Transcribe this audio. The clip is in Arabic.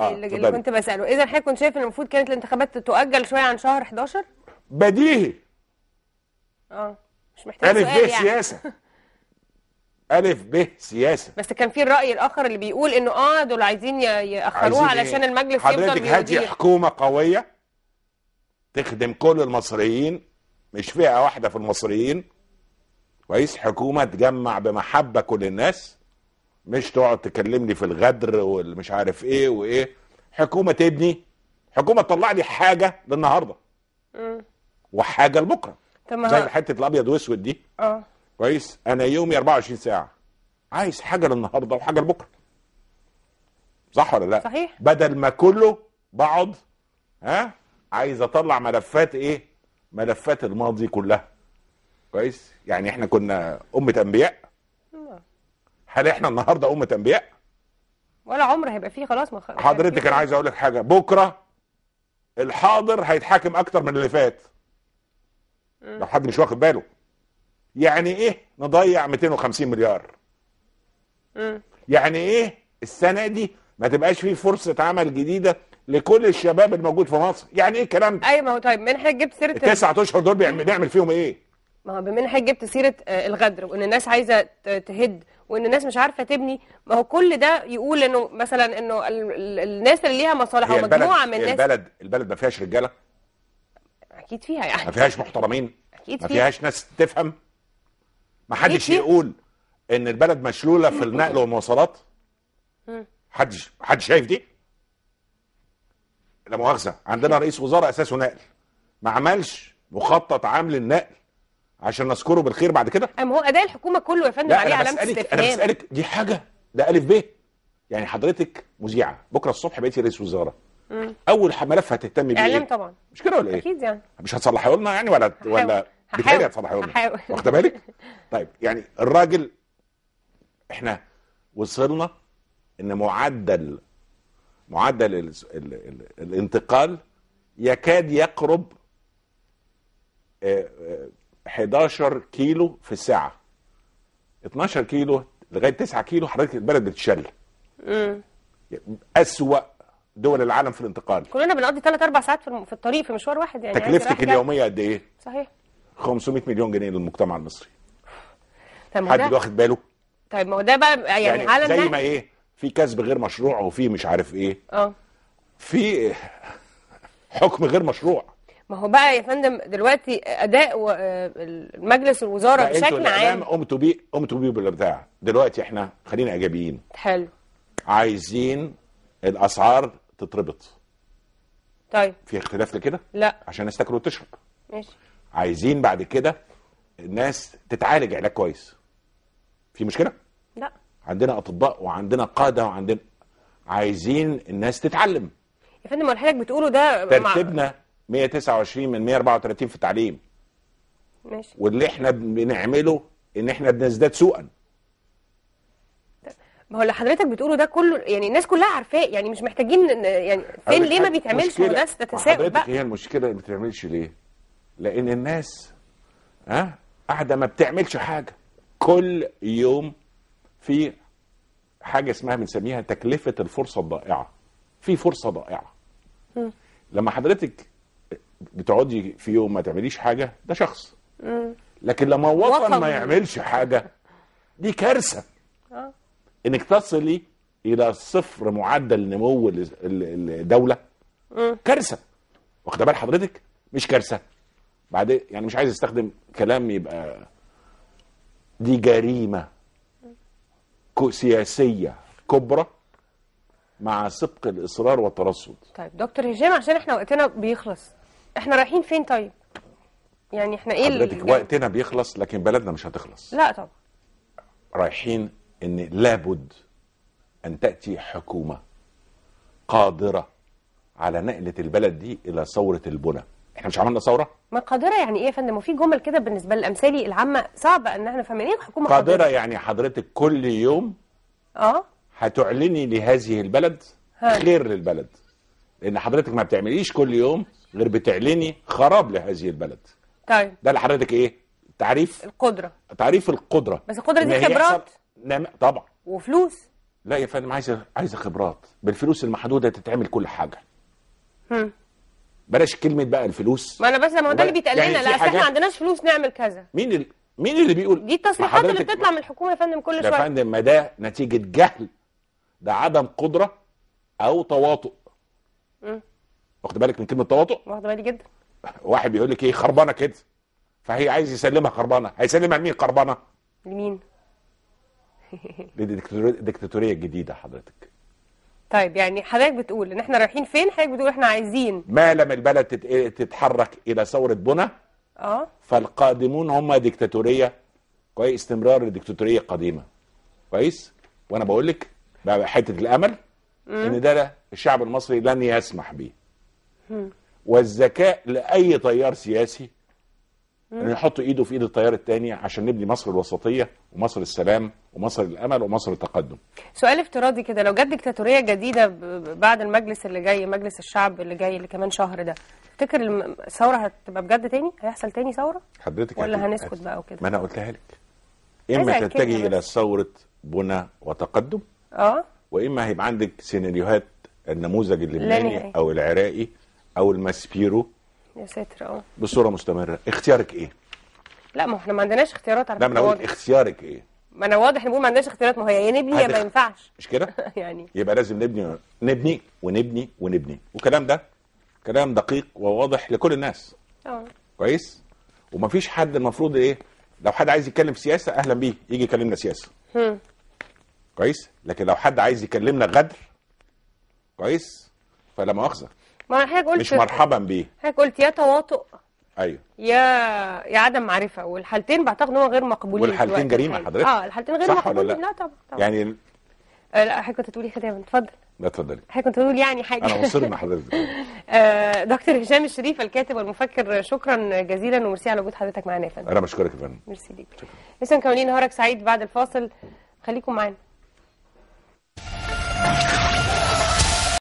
آه اللي, اللي كنت بساله اذا حضرتك كنت شايف ان المفروض كانت الانتخابات تؤجل شويه عن شهر 11 بديهي اه مش محتاج سؤال يعني سياسه ألف ب سياسة بس كان في الرأي الآخر اللي بيقول إنه آه دول عايزين يأخروها علشان إيه؟ المجلس يفضل حضرتك هاتي حكومة قوية تخدم كل المصريين مش فئة واحدة في المصريين كويس حكومة تجمع بمحبة كل الناس مش تقعد تكلمني في الغدر والمش عارف ايه وايه حكومه تبني حكومه تطلع لي حاجه للنهارده وحاجه لبكره زي حته الابيض واسود دي اه كويس انا يومي 24 ساعه عايز حاجه للنهارده وحاجه لبكره صح ولا لا صحيح بدل ما كله بقعد ها عايز اطلع ملفات ايه ملفات الماضي كلها كويس يعني احنا كنا امه انبياء هل احنا النهارده امه انبياء ولا عمر هيبقى فيه خلاص مخ... حضرتك انا عايز اقول لك حاجه بكره الحاضر هيتحاكم اكتر من اللي فات لو حد مش واخد باله يعني ايه نضيع 250 مليار م. يعني ايه السنه دي ما تبقاش فيه فرصه عمل جديده لكل الشباب الموجود في مصر يعني ايه الكلام ده ايوه ما هو طيب منحك جبت سيره التسعة اشهر دول بنعمل فيهم ايه ما بما حضرتك جبت سيره آه، الغدر وان الناس عايزه تهد وان الناس مش عارفه تبني ما هو كل ده يقول انه مثلا انه الناس اللي ليها مصالح او مجموعه من الناس البلد البلد ما فيهاش رجاله اكيد فيها يعني ما فيهاش محترمين اكيد فيها ما فيهاش ناس تفهم ما حدش يقول ان البلد مشلوله في النقل والمواصلات حدش حدش شايف دي لا مؤاخذه عندنا رئيس وزراء اساسه نقل ما عملش مخطط عام للنقل عشان نذكره بالخير بعد كده أم هو اداء الحكومه كله يا فندم عليه علامه استفهام انا بسالك دي حاجه ده الف ب يعني حضرتك مذيعه بكره الصبح بقيتي رئيس وزاره مم. اول ملف هتهتمي بيه اعلام طبعا مش كده ولا ايه اكيد يعني مش هتصلحي لنا يعني ولا حاول. ولا بتهيألي هتصلحي لنا واخده بالك طيب يعني الراجل احنا وصلنا ان معدل معدل الـ الـ الـ الانتقال يكاد يقرب آه، آه، 11 كيلو في الساعه 12 كيلو لغايه 9 كيلو حضرتك البلد بتتشل اسوا دول العالم في الانتقال كلنا بنقضي 3 4 ساعات في الطريق في مشوار واحد يعني تكلفتك اليوميه قد ايه صحيح 500 مليون جنيه للمجتمع المصري طيب حد واخد باله طيب ما هو ده بقى يعني, يعني زي يعني- ما ايه في كسب غير مشروع وفي مش عارف ايه اه في حكم غير مشروع ما هو بقى يا فندم دلوقتي اداء آه، مجلس الوزاره بشكل عام قمتوا بيه قمتوا بيه بالبتاع دلوقتي احنا خلينا ايجابيين حلو عايزين الاسعار تتربط طيب في اختلاف لكده لا عشان الناس تاكل وتشرب ماشي عايزين بعد كده الناس تتعالج علاج كويس في مشكله لا عندنا اطباء وعندنا قاده وعندنا عايزين الناس تتعلم يا فندم حضرتك بتقوله ده ترتيبنا مع... 129 من 134 في التعليم ماشي واللي احنا بنعمله ان احنا بنزداد سوءا ما هو اللي حضرتك بتقوله ده كله يعني الناس كلها عارفاه يعني مش محتاجين يعني فين ليه ما بيتعملش ما تتساءل بقى حضرتك هي المشكله اللي ما بتعملش ليه؟ لان الناس ها قاعده ما بتعملش حاجه كل يوم في حاجه اسمها بنسميها تكلفه الفرصه الضائعه في فرصه ضائعه م. لما حضرتك بتقعدي في يوم ما تعمليش حاجه ده شخص لكن لما وطن ما يعملش حاجه دي كارثه آه. انك تصلي الى صفر معدل نمو الدوله كارثه واخده بال حضرتك مش كارثه بعد يعني مش عايز استخدم كلام يبقى دي جريمه سياسيه كبرى مع سبق الاصرار والترصد طيب دكتور هشام عشان احنا وقتنا بيخلص احنا رايحين فين طيب يعني احنا ايه حضرتك يعني- وقتنا بيخلص لكن بلدنا مش هتخلص لا طبعا رايحين ان لابد ان تاتي حكومه قادره على نقله البلد دي الى ثوره البنى احنا مش عملنا ثوره ما قادره يعني ايه يا فندم وفي جمل كده بالنسبه للامثالي العامه صعبه ان احنا فاهمين ايه حكومه قادره, قادرة يعني حضرتك كل يوم اه هتعلني لهذه البلد ها. خير للبلد لان حضرتك ما بتعمليش كل يوم غير بتعلني خراب لهذه البلد طيب ده لحضرتك ايه تعريف القدره تعريف القدره بس القدره دي خبرات نعم طبعا وفلوس لا يا فندم عايزه عايزه خبرات بالفلوس المحدوده تتعمل كل حاجه هم. بلاش كلمه بقى الفلوس ما انا بس ما هو ده اللي بيتقال لنا يعني لا احنا ما عندناش فلوس نعمل كذا مين ال... مين اللي بيقول دي التصريحات اللي بتطلع من الحكومه يا فندم كل شويه يا فندم ما ده نتيجه جهل ده عدم قدره او تواطؤ واخد بالك من كلمه تواطؤ واخد بالي جدا واحد بيقول لك ايه خربانه كده فهي عايز يسلمها خربانه هيسلمها لمين خربانه لمين للديكتاتوريه الجديده حضرتك طيب يعني حضرتك بتقول ان احنا رايحين فين حضرتك بتقول احنا عايزين ما لم البلد إيه، تتحرك الى ثوره بنى اه فالقادمون هم ديكتاتوريه كويس استمرار للديكتاتوريه القديمه كويس وانا بقول لك حته الامل ان ده الشعب المصري لن يسمح بيه والذكاء لاي تيار سياسي انه يحط ايده في ايد التيار الثاني عشان نبني مصر الوسطيه ومصر السلام ومصر الامل ومصر التقدم. سؤال افتراضي كده لو جت ديكتاتوريه جديده بعد المجلس اللي جاي مجلس الشعب اللي جاي اللي كمان شهر ده تفتكر الثوره هتبقى بجد تاني؟ هيحصل تاني ثوره؟ حضرتك ولا هنسكت بقى وكده؟ ما انا قلتها لك. اما تتجه الى ثوره بنى وتقدم اه واما هيبقى عندك سيناريوهات النموذج اللبناني او العراقي او الماسبيرو يا ساتر اه بصوره مستمره اختيارك ايه لا ما احنا ما عندناش اختيارات على لا ما انا اختيارك ايه ما انا واضح ان ما عندناش اختيارات ما هو يا نبني يا ما ينفعش مش كده يعني يبقى لازم نبني نبني ونبني ونبني والكلام ده كلام دقيق وواضح لكل الناس اه كويس ومفيش حد المفروض ايه لو حد عايز يتكلم في سياسه اهلا بيه يجي يكلمنا سياسه كويس لكن لو حد عايز يكلمنا غدر كويس فلا مؤاخذه ما حضرتك قلت مش مرحبا بيه حضرتك قلت يا تواطؤ ايوه يا يا عدم معرفه والحالتين بعتقد ان هو غير مقبولين والحالتين جريمه أيوه. حضرتك اه الحالتين غير صح مقبولين ولا لا, لا طبعا, طبعا يعني آه، لا حضرتك كنت تقولي ختاما اتفضل لا اتفضلي حضرتك كنت هتقول يعني حاجه انا مصر مع حضرتك آه، دكتور هشام الشريف الكاتب والمفكر شكرا جزيلا وميرسي على وجود حضرتك معانا يا فندم انا بشكرك يا فندم ميرسي ليك لسه مكملين نهارك سعيد بعد الفاصل خليكم معانا